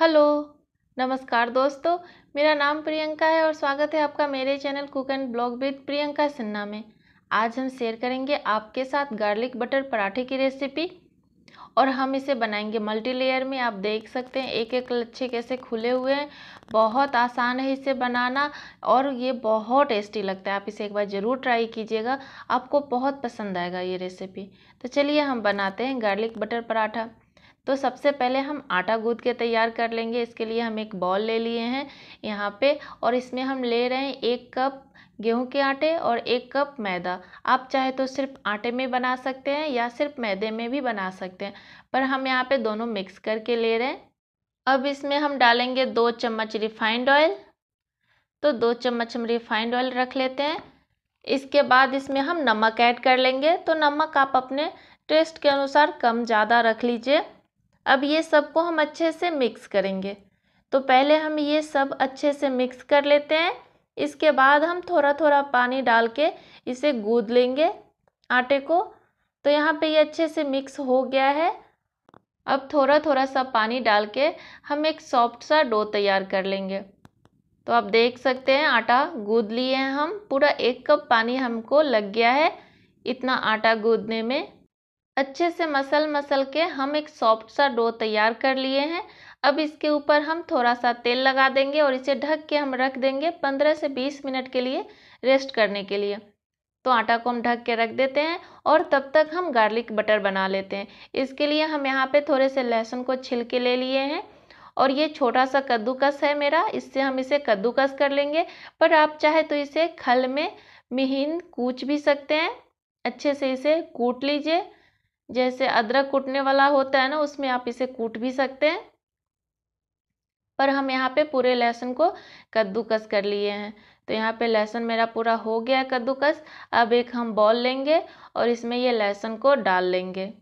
hello नमस्कार दोस्तों मेरा नाम प्रियंका है और स्वागत है आपका मेरे channel cook and blog with Priyanka Sinha में आज हम शेयर करेंगे आपके साथ गार्लिक बटर पराठे की रेसिपी और हम इसे बनाएंगे मल्टी लेयर में आप देख सकते हैं एक एक लच्छे कैसे खुले हुए हैं बहुत आसान है इसे बनाना और ये बहुत टेस्टी लगता है आप इसे एक बार ज़रूर ट्राई कीजिएगा आपको बहुत पसंद आएगा ये रेसिपी तो चलिए हम बनाते हैं गार्लिक बटर पराठा तो सबसे पहले हम आटा गूँद के तैयार कर लेंगे इसके लिए हम एक बॉल ले लिए हैं यहाँ पे और इसमें हम ले रहे हैं एक कप गेहूं के आटे और एक कप मैदा आप चाहे तो सिर्फ आटे में बना सकते हैं या सिर्फ मैदे में भी बना सकते हैं पर हम यहाँ पे दोनों मिक्स करके ले रहे हैं अब इसमें हम डालेंगे दो चम्मच रिफाइंड ऑयल तो दो चम्मच हम रिफाइंड ऑयल रख लेते हैं इसके बाद इसमें हम नमक ऐड कर लेंगे तो नमक आप अपने टेस्ट के अनुसार कम ज़्यादा रख लीजिए अब ये सबको हम अच्छे से मिक्स करेंगे तो पहले हम ये सब अच्छे से मिक्स कर लेते हैं इसके बाद हम थोड़ा थोड़ा पानी डाल के इसे गूद लेंगे आटे को तो यहाँ पे ये अच्छे से मिक्स हो गया है अब थोड़ा थोड़ा सा पानी डाल के हम एक सॉफ्ट सा डो तैयार कर लेंगे तो आप देख सकते हैं आटा गूद लिए हैं हम पूरा एक कप पानी हमको लग गया है इतना आटा गूदने में अच्छे से मसल मसल के हम एक सॉफ्ट सा डो तैयार कर लिए हैं अब इसके ऊपर हम थोड़ा सा तेल लगा देंगे और इसे ढक के हम रख देंगे पंद्रह से बीस मिनट के लिए रेस्ट करने के लिए तो आटा को हम ढक के रख देते हैं और तब तक हम गार्लिक बटर बना लेते हैं इसके लिए हम यहाँ पे थोड़े से लहसुन को छिल के ले लिए हैं और ये छोटा सा कद्दूकस है मेरा इससे हम इसे कद्दूकस कर लेंगे पर आप चाहे तो इसे खल में मिहिन कूच भी सकते हैं अच्छे से इसे कूट लीजिए जैसे अदरक कूटने वाला होता है ना उसमें आप इसे कूट भी सकते हैं पर हम यहाँ पे पूरे लहसुन को कद्दूकस कर लिए हैं तो यहाँ पे लहसुन मेरा पूरा हो गया है कद्दूकस अब एक हम बॉल लेंगे और इसमें ये लहसुन को डाल लेंगे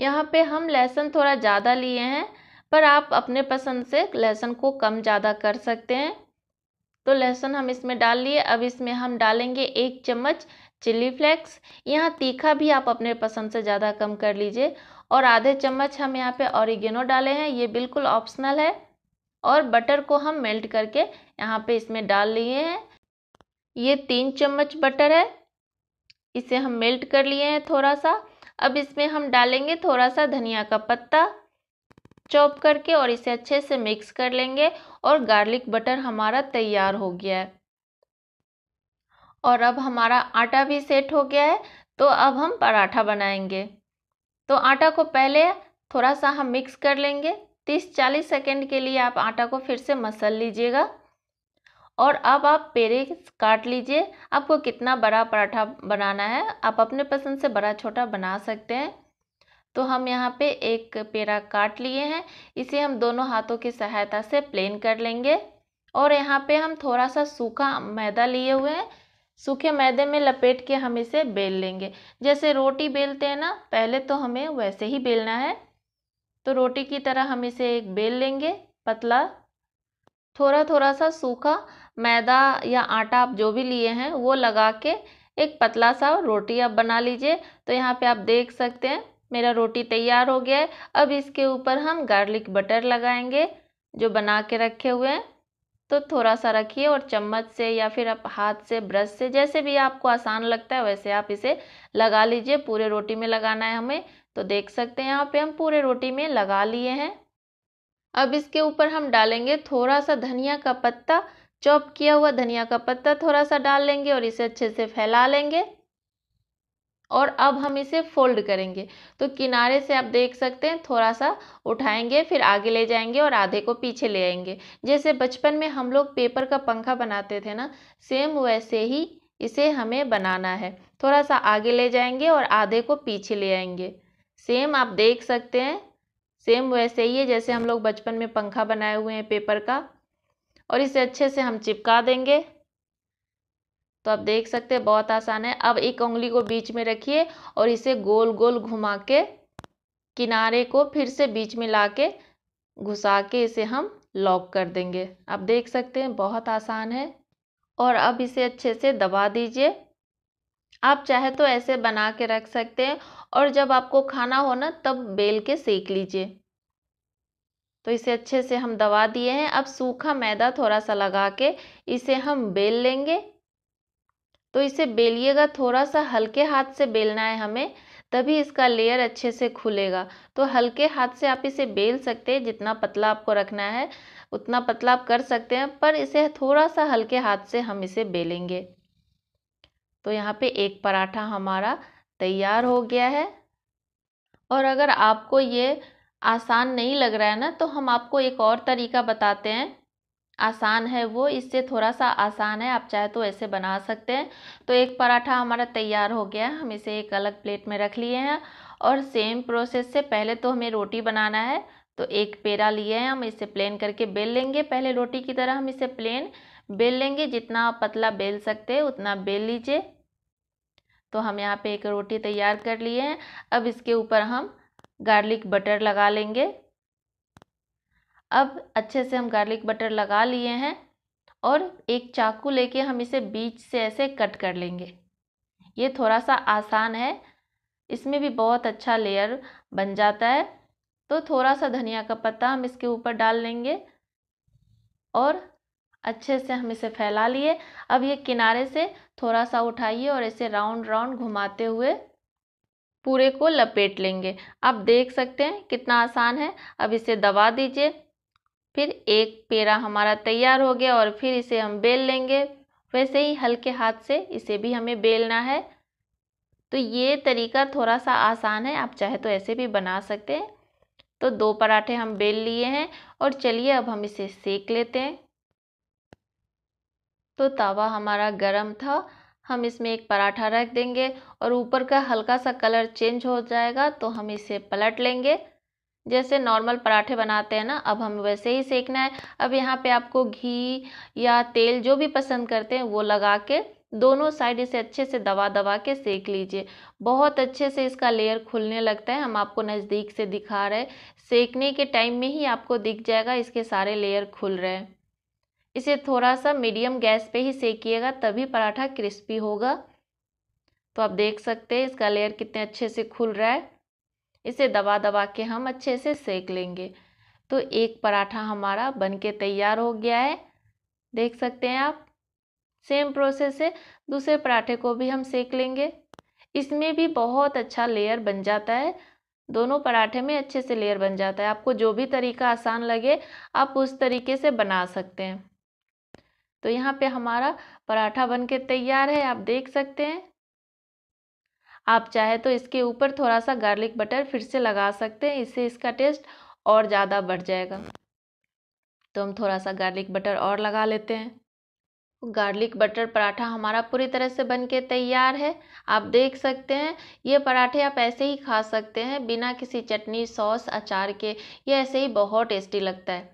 यहाँ पे हम लहसुन थोड़ा ज़्यादा लिए हैं पर आप अपने पसंद से लहसुन को कम ज़्यादा कर सकते हैं तो लहसुन हम इसमें डाल लिए अब इसमें हम डालेंगे एक चम्मच चिल्ली फ्लेक्स यहाँ तीखा भी आप अपने पसंद से ज़्यादा कम कर लीजिए और आधे चम्मच हम यहाँ पे ऑरिगेनो डाले हैं ये बिल्कुल ऑप्शनल है और बटर को हम मेल्ट करके यहाँ पे इसमें डाल लिए हैं ये तीन चम्मच बटर है इसे हम मेल्ट कर लिए हैं थोड़ा सा अब इसमें हम डालेंगे थोड़ा सा धनिया का पत्ता चॉप करके और इसे अच्छे से मिक्स कर लेंगे और गार्लिक बटर हमारा तैयार हो गया है और अब हमारा आटा भी सेट हो गया है तो अब हम पराठा बनाएंगे तो आटा को पहले थोड़ा सा हम मिक्स कर लेंगे तीस चालीस सेकेंड के लिए आप आटा को फिर से मसल लीजिएगा और अब आप पेड़े काट लीजिए आपको कितना बड़ा पराठा बनाना है आप अपने पसंद से बड़ा छोटा बना सकते हैं तो हम यहाँ पे एक पेड़ा काट लिए हैं इसे हम दोनों हाथों की सहायता से प्लेन कर लेंगे और यहाँ पे हम थोड़ा सा सूखा मैदा लिए हुए हैं सूखे मैदे में लपेट के हम इसे बेल लेंगे जैसे रोटी बेलते हैं ना पहले तो हमें वैसे ही बेलना है तो रोटी की तरह हम इसे एक बेल लेंगे पतला थोड़ा थोड़ा सा सूखा मैदा या आटा आप जो भी लिए हैं वो लगा के एक पतला सा रोटी आप बना लीजिए तो यहाँ पे आप देख सकते हैं मेरा रोटी तैयार हो गया है अब इसके ऊपर हम गार्लिक बटर लगाएंगे जो बना के रखे हुए हैं तो थोड़ा सा रखिए और चम्मच से या फिर आप हाथ से ब्रश से जैसे भी आपको आसान लगता है वैसे आप इसे लगा लीजिए पूरे रोटी में लगाना है हमें तो देख सकते हैं यहाँ पे हम पूरे रोटी में लगा लिए हैं अब इसके ऊपर हम डालेंगे थोड़ा सा धनिया का पत्ता चॉप किया हुआ धनिया का पत्ता थोड़ा सा डाल लेंगे और इसे अच्छे से फैला लेंगे और अब हम इसे फोल्ड करेंगे तो किनारे से आप देख सकते हैं थोड़ा सा उठाएंगे फिर आगे ले जाएंगे और आधे को पीछे ले आएंगे जैसे बचपन में हम लोग पेपर का पंखा बनाते थे ना सेम वैसे ही इसे हमें बनाना है थोड़ा सा आगे ले जाएंगे और आधे को पीछे ले आएंगे सेम आप देख सकते हैं सेम वैसे ही है जैसे हम लोग बचपन में पंखा बनाए हुए हैं पेपर का और इसे अच्छे से हम चिपका देंगे तो आप देख सकते हैं बहुत आसान है अब एक उंगली को बीच में रखिए और इसे गोल गोल घुमा के किनारे को फिर से बीच में ला के घुसा के इसे हम लॉक कर देंगे आप देख सकते हैं बहुत आसान है और अब इसे अच्छे से दबा दीजिए आप चाहे तो ऐसे बना के रख सकते हैं और जब आपको खाना हो ना तब बेल के सेक लीजिए तो इसे अच्छे से हम दबा दिए हैं अब सूखा मैदा थोड़ा सा लगा के इसे हम बेल लेंगे तो इसे बेलिएगा थोड़ा सा हल्के हाथ से बेलना है हमें तभी इसका लेयर अच्छे से खुलेगा तो हल्के हाथ से आप इसे बेल सकते हैं जितना पतला आपको रखना है उतना पतला आप कर सकते हैं पर इसे थोड़ा सा हल्के हाथ से हम इसे बेलेंगे तो यहाँ पे एक पराठा हमारा तैयार हो गया है और अगर आपको ये आसान नहीं लग रहा है ना तो हम आपको एक और तरीका बताते हैं आसान है वो इससे थोड़ा सा आसान है आप चाहे तो ऐसे बना सकते हैं तो एक पराठा हमारा तैयार हो गया हम इसे एक अलग प्लेट में रख लिए हैं और सेम प्रोसेस से पहले तो हमें रोटी बनाना है तो एक पेड़ा लिए हैं हम इसे प्लेन करके बेल लेंगे पहले रोटी की तरह हम इसे प्लेन बेल लेंगे जितना पतला बेल सकते हैं उतना बेल लीजिए तो हम यहाँ पे एक रोटी तैयार कर लिए हैं अब इसके ऊपर हम गार्लिक बटर लगा लेंगे अब अच्छे से हम गार्लिक बटर लगा लिए हैं और एक चाकू लेके हम इसे बीच से ऐसे कट कर लेंगे ये थोड़ा सा आसान है इसमें भी बहुत अच्छा लेयर बन जाता है तो थोड़ा सा धनिया का पत्ता हम इसके ऊपर डाल लेंगे और अच्छे से हम इसे फैला लिए अब ये किनारे से थोड़ा सा उठाइए और इसे राउंड राउंड घुमाते हुए पूरे को लपेट लेंगे आप देख सकते हैं कितना आसान है अब इसे दबा दीजिए फिर एक पेड़ा हमारा तैयार हो गया और फिर इसे हम बेल लेंगे वैसे ही हल्के हाथ से इसे भी हमें बेलना है तो ये तरीका थोड़ा सा आसान है आप चाहे तो ऐसे भी बना सकते हैं तो दो पराठे हम बेल लिए हैं और चलिए अब हम इसे सेक लेते हैं तो तवा हमारा गरम था हम इसमें एक पराठा रख देंगे और ऊपर का हल्का सा कलर चेंज हो जाएगा तो हम इसे पलट लेंगे जैसे नॉर्मल पराठे बनाते हैं ना अब हम वैसे ही सेकना है अब यहाँ पे आपको घी या तेल जो भी पसंद करते हैं वो लगा के दोनों साइड इसे अच्छे से दबा दबा के सेक लीजिए बहुत अच्छे से इसका लेयर खुलने लगता है हम आपको नज़दीक से दिखा रहे सेकने के टाइम में ही आपको दिख जाएगा इसके सारे लेयर खुल रहे हैं इसे थोड़ा सा मीडियम गैस पे ही सेकिएगा तभी पराठा क्रिस्पी होगा तो आप देख सकते हैं इसका लेयर कितने अच्छे से खुल रहा है इसे दबा दबा के हम अच्छे से सेक लेंगे तो एक पराठा हमारा बन के तैयार हो गया है देख सकते हैं आप सेम प्रोसेस है दूसरे पराठे को भी हम सेक लेंगे इसमें भी बहुत अच्छा लेयर बन जाता है दोनों पराठे में अच्छे से लेयर बन जाता है आपको जो भी तरीका आसान लगे आप उस तरीके से बना सकते हैं तो यहाँ पे हमारा पराठा बन के तैयार है आप देख सकते हैं आप चाहे तो इसके ऊपर थोड़ा सा गार्लिक बटर फिर से लगा सकते हैं इससे इसका टेस्ट और ज़्यादा बढ़ जाएगा तो हम थोड़ा सा गार्लिक बटर और लगा लेते हैं गार्लिक बटर पराठा हमारा पूरी तरह से बन के तैयार है आप देख सकते हैं ये पराठे आप ऐसे ही खा सकते हैं बिना किसी चटनी सॉस अचार के ये ऐसे ही बहुत टेस्टी लगता है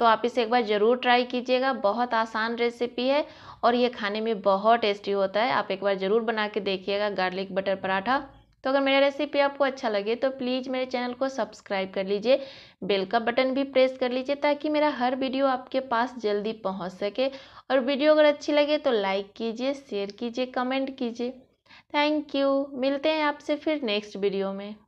तो आप इसे एक बार ज़रूर ट्राई कीजिएगा बहुत आसान रेसिपी है और ये खाने में बहुत टेस्टी होता है आप एक बार ज़रूर बना के देखिएगा गार्लिक बटर पराठा तो अगर मेरा रेसिपी आपको अच्छा लगे तो प्लीज़ मेरे चैनल को सब्सक्राइब कर लीजिए बेल का बटन भी प्रेस कर लीजिए ताकि मेरा हर वीडियो आपके पास जल्दी पहुंच सके और वीडियो अगर अच्छी लगे तो लाइक कीजिए शेयर कीजिए कमेंट कीजिए थैंक यू मिलते हैं आपसे फिर नेक्स्ट वीडियो में